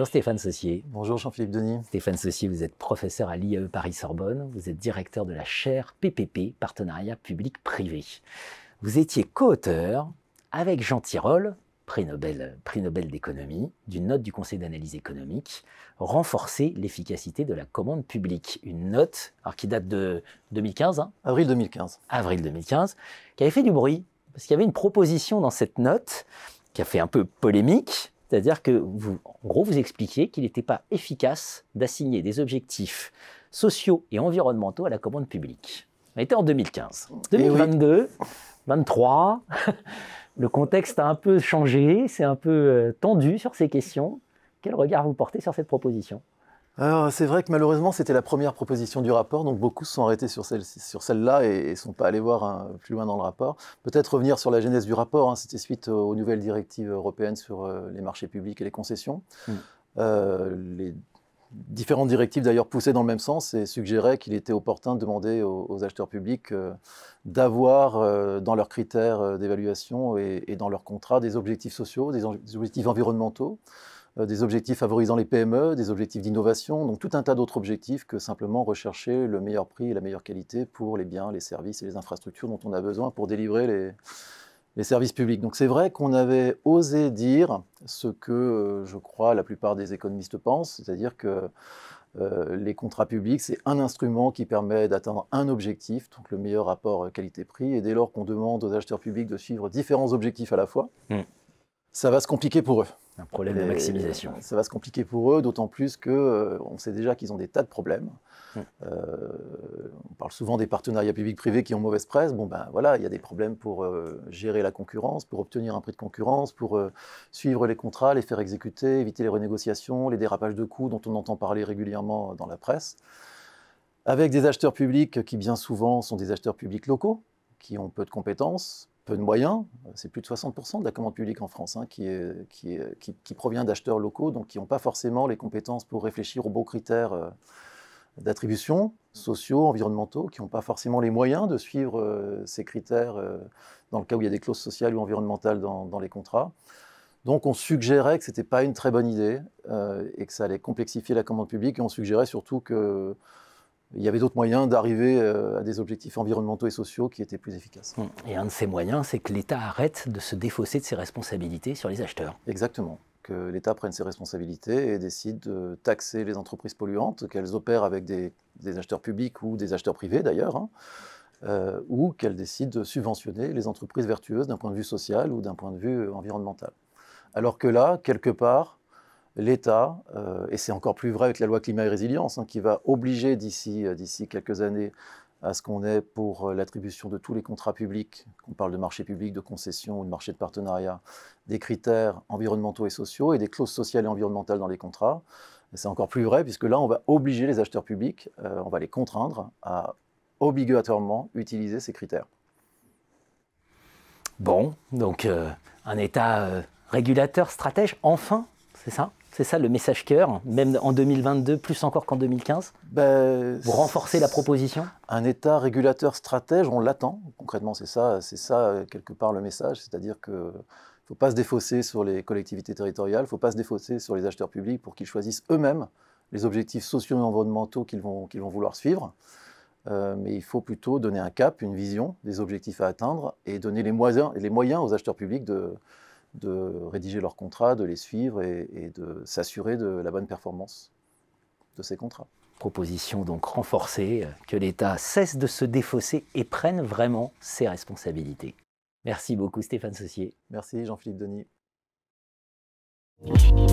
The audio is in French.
Bonjour Stéphane Saussier. Bonjour Jean-Philippe Denis. Stéphane Saussier, vous êtes professeur à l'IAE Paris-Sorbonne. Vous êtes directeur de la chaire PPP, Partenariat Public-Privé. Vous étiez co-auteur avec Jean Tirole, prix Nobel, prix Nobel d'économie, d'une note du Conseil d'analyse économique, renforcer l'efficacité de la commande publique. Une note alors qui date de 2015. Hein Avril 2015. Avril 2015, qui avait fait du bruit, parce qu'il y avait une proposition dans cette note qui a fait un peu polémique, c'est-à-dire que, vous, en gros, vous expliquiez qu'il n'était pas efficace d'assigner des objectifs sociaux et environnementaux à la commande publique. On était en 2015. 2022, 2023, 23, le contexte a un peu changé, c'est un peu euh, tendu sur ces questions. Quel regard vous portez sur cette proposition alors, c'est vrai que malheureusement, c'était la première proposition du rapport, donc beaucoup se sont arrêtés sur celle-là sur celle et ne sont pas allés voir hein, plus loin dans le rapport. Peut-être revenir sur la genèse du rapport, hein, c'était suite aux nouvelles directives européennes sur euh, les marchés publics et les concessions. Mmh. Euh, Différentes directives d'ailleurs poussaient dans le même sens et suggéraient qu'il était opportun de demander aux, acheteurs publics euh, d'avoir euh, dans leurs critères euh, d'évaluation et, dans leurs contrats des objectifs sociaux, des, objectifs environnementaux, des objectifs favorisant les PME, des objectifs d'innovation, donc tout un tas d'autres objectifs que simplement rechercher le meilleur prix et la meilleure qualité pour les biens, les services et les infrastructures dont on a besoin pour délivrer les, les services publics. Donc c'est vrai qu'on avait osé dire ce que euh, je crois la plupart des économistes pensent, c'est-à-dire que euh, les contrats publics, c'est un instrument qui permet d'atteindre un objectif, donc le meilleur rapport euh, qualité-prix. Et dès lors qu'on demande aux acheteurs publics de suivre différents objectifs à la fois, hmm. Ça va se compliquer pour eux. Un problème de maximisation. Ça va se compliquer pour eux, d'autant plus que euh, on sait déjà qu'ils ont des tas de problèmes. Hum. Euh, on parle souvent des partenariats publics-privés qui ont mauvaise presse. Bon, ben voilà, il y a des problèmes pour euh, gérer la concurrence, pour obtenir un prix de concurrence, pour suivre les contrats, les faire exécuter, éviter les renégociations, les dérapages de coûts dont on entend parler régulièrement dans la presse. Avec des acheteurs publics qui, bien souvent, sont des acheteurs publics locaux, qui ont peu de compétences, de moyens, c'est plus de 60% de la commande publique en France hein, qui, provient d'acheteurs locaux, donc qui n'ont pas forcément les compétences pour réfléchir aux bons critères euh, d'attribution, sociaux, environnementaux, qui n'ont pas forcément les moyens de suivre euh, ces critères euh, dans le cas où il y a des clauses sociales ou environnementales dans, dans les contrats. Donc on suggérait que ce n'était pas une très bonne idée et que ça allait complexifier la commande publique et on suggérait surtout que il y avait d'autres moyens d'arriver euh, à des objectifs environnementaux et sociaux qui étaient plus efficaces. Hum. Et un de ces moyens, c'est que l'État arrête de se défausser de ses responsabilités sur les acheteurs. Exactement. Que l'État prenne ses responsabilités et décide de taxer les entreprises polluantes, qu'elles opèrent avec des, acheteurs publics ou des acheteurs privés d'ailleurs, hein, euh, ou qu'elles décident de subventionner les entreprises vertueuses d'un point de vue social ou d'un point de vue environnemental. Alors que là, quelque part, l'État, euh, et c'est encore plus vrai avec la loi climat et résilience, hein, qui va obliger euh, d'ici quelques années à ce qu'on ait pour euh, l'attribution de tous les contrats publics, qu'on parle de marché public, de concession ou de marché de partenariat, des critères environnementaux et sociaux et des clauses sociales et environnementales dans les contrats. C'est encore plus vrai puisque là, on va obliger les acheteurs publics, on va les contraindre à obligatoirement utiliser ces critères. Bon, donc un État régulateur, stratège, enfin c'est ça C'est ça le message cœur, même en 2022, plus encore qu'en 2015 ben, Vous renforcez la proposition Un État régulateur stratège, on l'attend. Concrètement, c'est ça, c'est ça quelque part le message. C'est-à-dire que ne faut pas se défausser sur les collectivités territoriales, il ne faut pas se défausser sur les acheteurs publics pour qu'ils choisissent eux-mêmes les objectifs sociaux et environnementaux qu'ils vont, vouloir suivre. Euh, mais il faut plutôt donner un cap, une vision des objectifs à atteindre et donner les moyens, les moyens aux acheteurs publics de, de rédiger leurs contrats, de les suivre et, de s'assurer de la bonne performance de ces contrats. Proposition donc renforcée, que l'État cesse de se défausser et prenne vraiment ses responsabilités. Merci beaucoup Stéphane Saussier. Merci Jean-Philippe Denis.